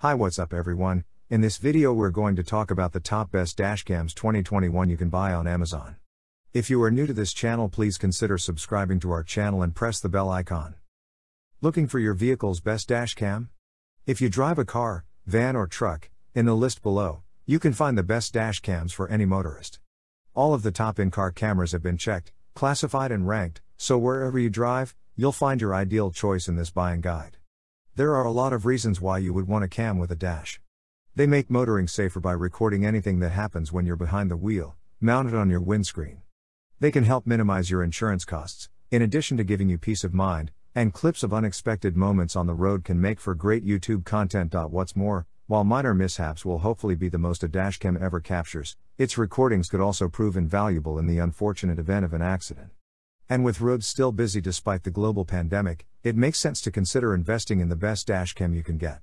Hi what's up everyone, in this video we're going to talk about the top best dashcams 2021 you can buy on Amazon. If you are new to this channel please consider subscribing to our channel and press the bell icon. Looking for your vehicle's best dashcam? If you drive a car, van or truck, in the list below, you can find the best dashcams for any motorist. All of the top in-car cameras have been checked, classified and ranked, so wherever you drive, you'll find your ideal choice in this buying guide. There are a lot of reasons why you would want a cam with a dash. They make motoring safer by recording anything that happens when you're behind the wheel, mounted on your windscreen. They can help minimize your insurance costs, in addition to giving you peace of mind, and clips of unexpected moments on the road can make for great YouTube content. What's more, while minor mishaps will hopefully be the most a dashcam ever captures, its recordings could also prove invaluable in the unfortunate event of an accident. And with roads still busy despite the global pandemic, it makes sense to consider investing in the best dash cam you can get.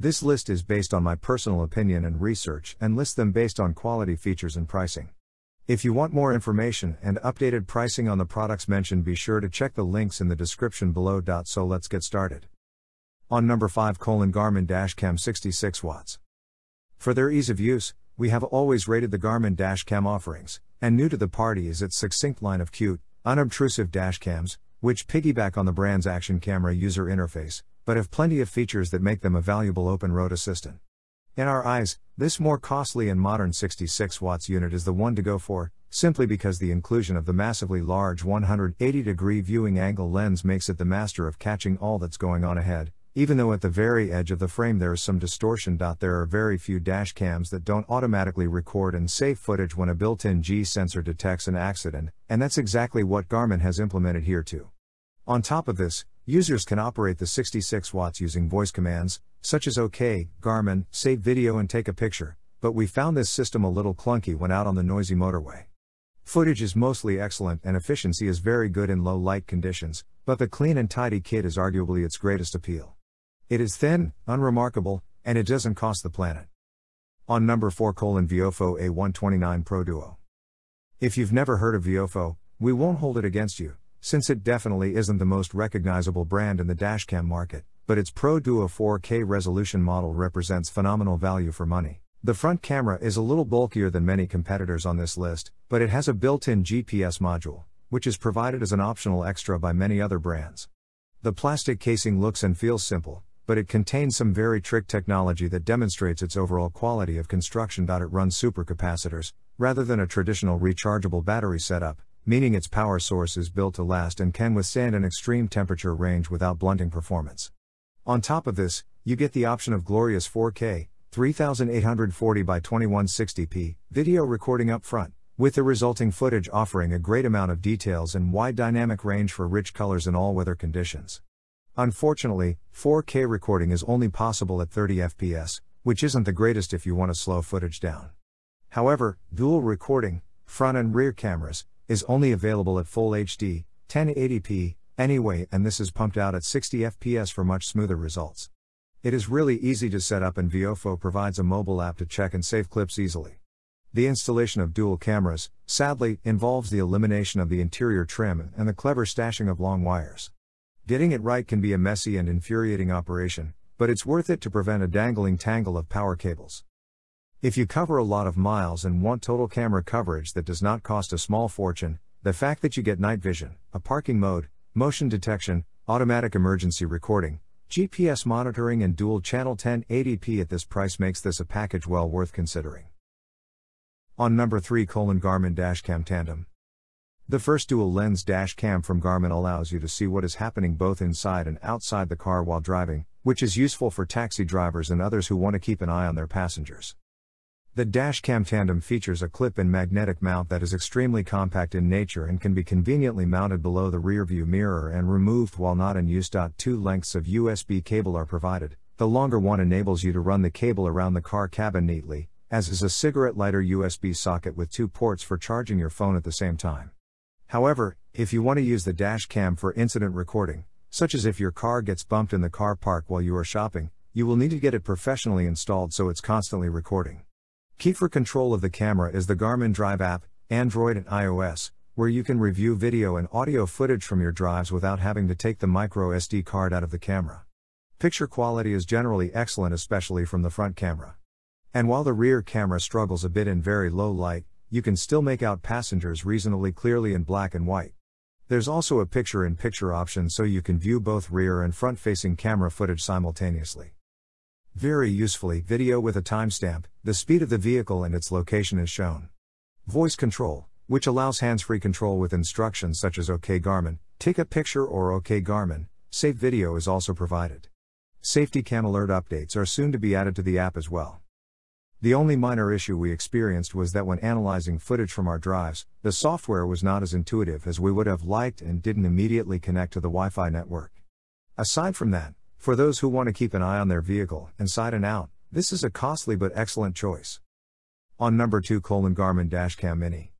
This list is based on my personal opinion and research and lists them based on quality features and pricing. If you want more information and updated pricing on the products mentioned, be sure to check the links in the description below. So let's get started. On number 5 colon Garmin dash cam 66 watts. For their ease of use, we have always rated the Garmin dash cam offerings, and new to the party is its succinct line of cute, Unobtrusive dash cams, which piggyback on the brand's action camera user interface, but have plenty of features that make them a valuable open road assistant. In our eyes, this more costly and modern 66 watts unit is the one to go for, simply because the inclusion of the massively large 180 degree viewing angle lens makes it the master of catching all that's going on ahead, even though at the very edge of the frame there is some distortion. There are very few dash cams that don't automatically record and save footage when a built in G sensor detects an accident, and that's exactly what Garmin has implemented here too. On top of this, users can operate the 66 watts using voice commands, such as OK, Garmin, save video and take a picture, but we found this system a little clunky when out on the noisy motorway. Footage is mostly excellent and efficiency is very good in low light conditions, but the clean and tidy kit is arguably its greatest appeal. It is thin, unremarkable, and it doesn't cost the planet. On number 4 colon Viofo A129 Pro Duo. If you've never heard of Viofo, we won't hold it against you, since it definitely isn't the most recognizable brand in the dashcam market, but its Pro Duo 4K resolution model represents phenomenal value for money. The front camera is a little bulkier than many competitors on this list, but it has a built in GPS module, which is provided as an optional extra by many other brands. The plastic casing looks and feels simple, but it contains some very trick technology that demonstrates its overall quality of construction. It runs supercapacitors, rather than a traditional rechargeable battery setup, meaning its power source is built to last and can withstand an extreme temperature range without blunting performance. On top of this, you get the option of glorious 4K, 3840 x 2160p video recording up front, with the resulting footage offering a great amount of details and wide dynamic range for rich colors in all weather conditions. Unfortunately, 4K recording is only possible at 30 FPS, which isn't the greatest if you want to slow footage down. However, dual recording, front and rear cameras, is only available at full HD, 1080p, anyway, and this is pumped out at 60 FPS for much smoother results. It is really easy to set up, and Viofo provides a mobile app to check and save clips easily. The installation of dual cameras, sadly, involves the elimination of the interior trim and the clever stashing of long wires. Getting it right can be a messy and infuriating operation, but it's worth it to prevent a dangling tangle of power cables. If you cover a lot of miles and want total camera coverage that does not cost a small fortune, the fact that you get night vision, a parking mode, motion detection, automatic emergency recording, GPS monitoring, and dual channel 1080p at this price makes this a package well worth considering. On number 3 colon Garmin Dashcam Tandem. The first dual lens dash cam from Garmin allows you to see what is happening both inside and outside the car while driving, which is useful for taxi drivers and others who want to keep an eye on their passengers. The dash cam tandem features a clip and magnetic mount that is extremely compact in nature and can be conveniently mounted below the rearview mirror and removed while not in use. Two lengths of USB cable are provided. The longer one enables you to run the cable around the car cabin neatly, as is a cigarette lighter USB socket with two ports for charging your phone at the same time. However, if you want to use the dash cam for incident recording, such as if your car gets bumped in the car park while you are shopping, you will need to get it professionally installed so it's constantly recording. Key for control of the camera is the Garmin Drive app, Android and iOS, where you can review video and audio footage from your drives without having to take the micro SD card out of the camera. Picture quality is generally excellent, especially from the front camera. And while the rear camera struggles a bit in very low light, you can still make out passengers reasonably clearly in black and white. There's also a picture in picture option so you can view both rear and front facing camera footage simultaneously. Very usefully, video with a timestamp, the speed of the vehicle and its location is shown. Voice control, which allows hands free control with instructions such as OK Garmin, take a picture or OK Garmin, save video is also provided. Safety Cam Alert updates are soon to be added to the app as well. The only minor issue we experienced was that when analyzing footage from our drives, the software was not as intuitive as we would have liked and didn't immediately connect to the Wi Fi network. Aside from that, for those who want to keep an eye on their vehicle, inside and out, this is a costly but excellent choice. On number 2 colon Garmin Dashcam Mini.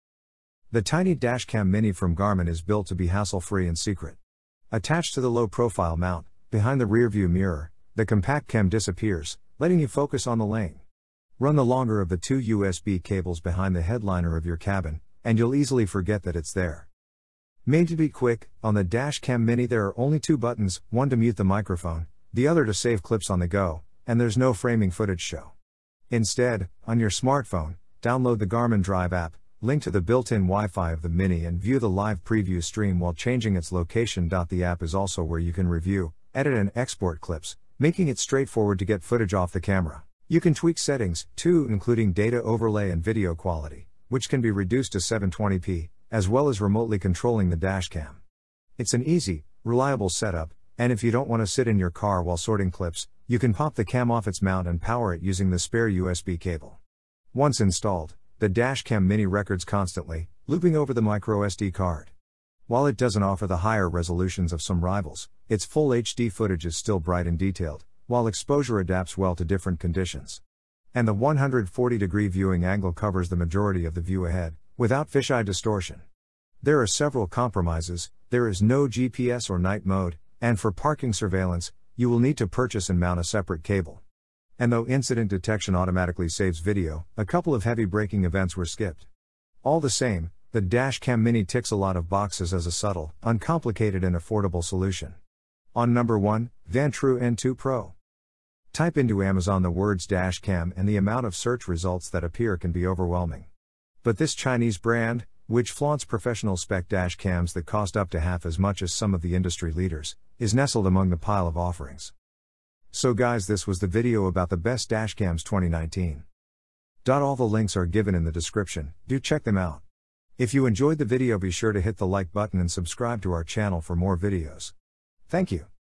The tiny dashcam mini from Garmin is built to be hassle free and secret. Attached to the low profile mount, behind the rearview mirror, the compact cam disappears, letting you focus on the lane. Run the longer of the two USB cables behind the headliner of your cabin, and you'll easily forget that it's there. Made to be quick, on the Dash Cam Mini there are only two buttons, one to mute the microphone, the other to save clips on the go, and there's no framing footage show. Instead, on your smartphone, download the Garmin Drive app, link to the built-in Wi-Fi of the Mini and view the live preview stream while changing its location. The app is also where you can review, edit and export clips, making it straightforward to get footage off the camera. You can tweak settings, too, including data overlay and video quality, which can be reduced to 720p, as well as remotely controlling the dashcam. It's an easy, reliable setup, and if you don't want to sit in your car while sorting clips, you can pop the cam off its mount and power it using the spare USB cable. Once installed, the dashcam mini records constantly, looping over the micro SD card. While it doesn't offer the higher resolutions of some rivals, its full HD footage is still bright and detailed, while exposure adapts well to different conditions. And the 140 degree viewing angle covers the majority of the view ahead, without fisheye distortion. There are several compromises, there is no GPS or night mode, and for parking surveillance, you will need to purchase and mount a separate cable. And though incident detection automatically saves video, a couple of heavy braking events were skipped. All the same, the Dashcam Mini ticks a lot of boxes as a subtle, uncomplicated, and affordable solution. On number 1, Vantru N2 Pro. Type into Amazon the words dash cam and the amount of search results that appear can be overwhelming. But this Chinese brand, which flaunts professional spec dash cams that cost up to half as much as some of the industry leaders, is nestled among the pile of offerings. So guys this was the video about the best dash cams 2019. All the links are given in the description, do check them out. If you enjoyed the video be sure to hit the like button and subscribe to our channel for more videos. Thank you.